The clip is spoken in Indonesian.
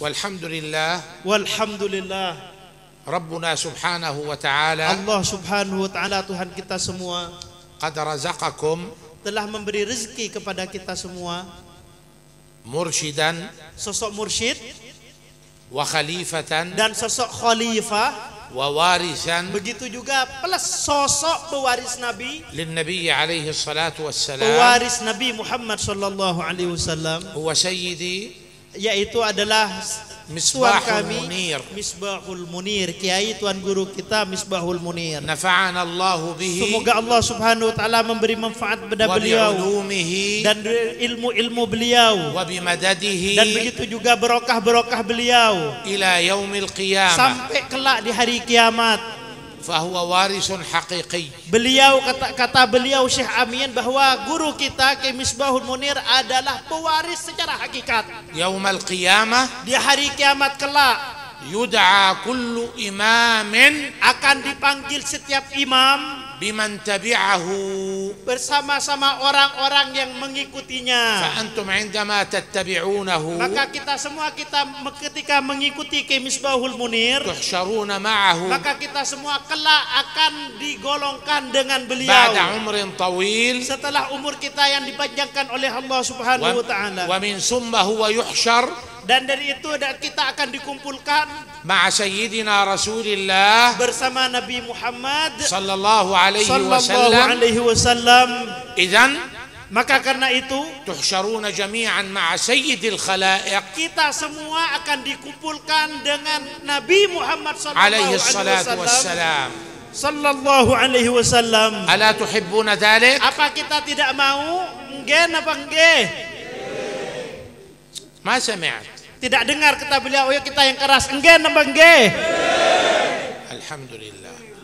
والحمد Walhamdulillah والحمد لله wa ta'ala Allah subhanahu wa ta'ala Tuhan kita semua قد رزقكم Telah memberi rezeki kepada kita semua Mursyidan Sosok mursyid Wa khalifatan Dan sosok khalifah warisan. begitu juga plus sosok pewaris Nabi lin Nabi alaihi salatu wassalam pewaris Nabi Muhammad sallallahu alaihi wasallam huwa sayyidi yaitu adalah Misbahul kami Munir. Misbahul Munir, Kiai Tuan Guru kita Misbahul Munir. Semoga Allah Subhanahu wa taala memberi manfaat pada beliau dan ilmu-ilmu beliau. Dan begitu juga berokah-berokah beliau ila yaumil qiyamah. Sampai kelak di hari kiamat fahuwa warisun haqiqi. Beliau kata kata beliau Syekh Amin bahwa guru kita Ki Misbahul Munir adalah pewaris secara hakikat. Yaumal qiyamah di hari kiamat kelak yud'a kullu imamin akan dipanggil setiap imam biman tabi'ahu bersama-sama orang-orang yang mengikutinya fa antum indama tattabi'unahu maka kita semua kita ketika mengikuti Kemisbahul Misbahul Munir tuhsyaruna ma'ahu maka kita semua kelak akan digolongkan dengan beliau ba'da umrin tawil setelah umur kita yang dipanjangkan oleh Allah Subhanahu wa taala wa min summa huwa yuhsyar dan dari itu kita akan dikumpulkan مع سيدنا رسول الله bersama Nabi Muhammad sallallahu alaihi wasallam alaihi wasallam idzan maka karena itu tuhsyaruna jami'an ma'a sayyidil khalaiq kita semua akan dikumpulkan dengan Nabi Muhammad sallallahu alaihi wasallam sallallahu alaihi wasallam ala tuhibbuna dzalik apa kita tidak mau nggih apa nggih ma sami'at tidak dengar kata beliau, ya kita yang keras. Enggak, nembang Alhamdulillah.